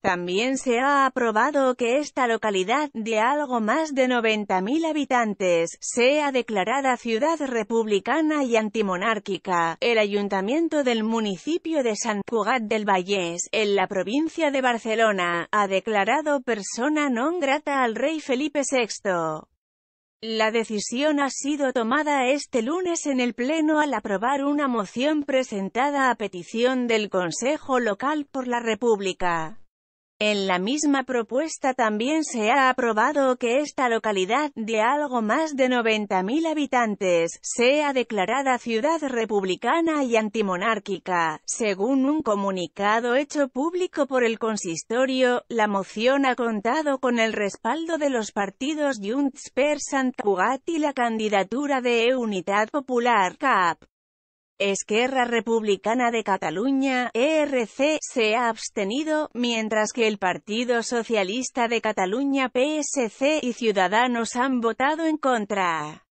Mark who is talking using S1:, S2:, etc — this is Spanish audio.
S1: También se ha aprobado que esta localidad, de algo más de 90.000 habitantes, sea declarada ciudad republicana y antimonárquica. El ayuntamiento del municipio de Sant Cugat del Vallés, en la provincia de Barcelona, ha declarado persona non grata al rey Felipe VI. La decisión ha sido tomada este lunes en el Pleno al aprobar una moción presentada a petición del Consejo Local por la República. En la misma propuesta también se ha aprobado que esta localidad, de algo más de 90.000 habitantes, sea declarada ciudad republicana y antimonárquica. Según un comunicado hecho público por el consistorio, la moción ha contado con el respaldo de los partidos Junts per Sant Cugat y la candidatura de Unidad Popular CAP. Esquerra Republicana de Cataluña, ERC, se ha abstenido, mientras que el Partido Socialista de Cataluña PSC y Ciudadanos han votado en contra.